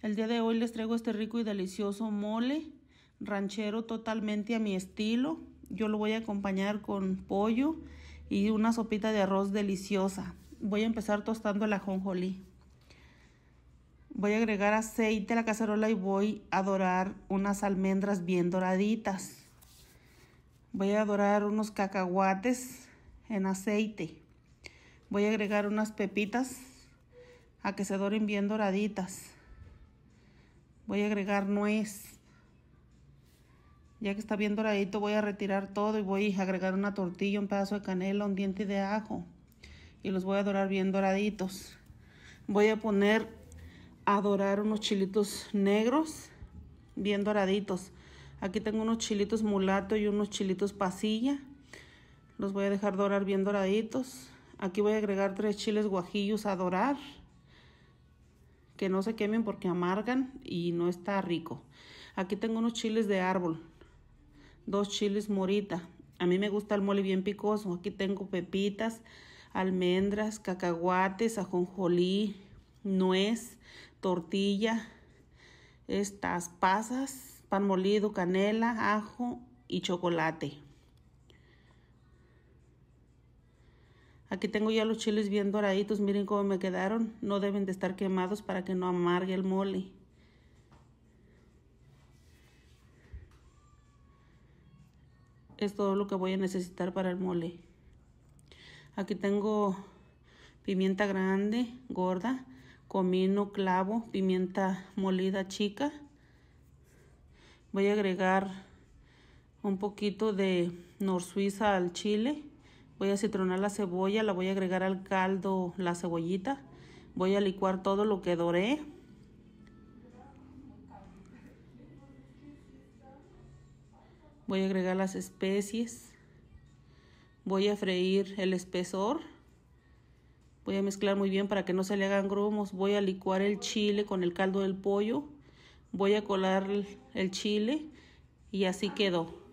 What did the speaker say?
El día de hoy les traigo este rico y delicioso mole ranchero totalmente a mi estilo. Yo lo voy a acompañar con pollo y una sopita de arroz deliciosa. Voy a empezar tostando el ajonjolí. Voy a agregar aceite a la cacerola y voy a dorar unas almendras bien doraditas. Voy a dorar unos cacahuates en aceite. Voy a agregar unas pepitas a que se doren bien doraditas. Voy a agregar nuez. Ya que está bien doradito, voy a retirar todo y voy a agregar una tortilla, un pedazo de canela, un diente de ajo. Y los voy a dorar bien doraditos. Voy a poner a dorar unos chilitos negros, bien doraditos. Aquí tengo unos chilitos mulato y unos chilitos pasilla. Los voy a dejar dorar bien doraditos. Aquí voy a agregar tres chiles guajillos a dorar que no se quemen porque amargan y no está rico. Aquí tengo unos chiles de árbol, dos chiles morita. A mí me gusta el mole bien picoso. Aquí tengo pepitas, almendras, cacahuates, ajonjolí, nuez, tortilla, estas pasas, pan molido, canela, ajo y chocolate. Aquí tengo ya los chiles bien doraditos, miren cómo me quedaron. No deben de estar quemados para que no amargue el mole. Es todo lo que voy a necesitar para el mole. Aquí tengo pimienta grande, gorda, comino, clavo, pimienta molida chica. Voy a agregar un poquito de nor suiza al chile Voy a citronar la cebolla, la voy a agregar al caldo la cebollita. Voy a licuar todo lo que doré. Voy a agregar las especies. Voy a freír el espesor. Voy a mezclar muy bien para que no se le hagan grumos. Voy a licuar el chile con el caldo del pollo. Voy a colar el chile y así quedó.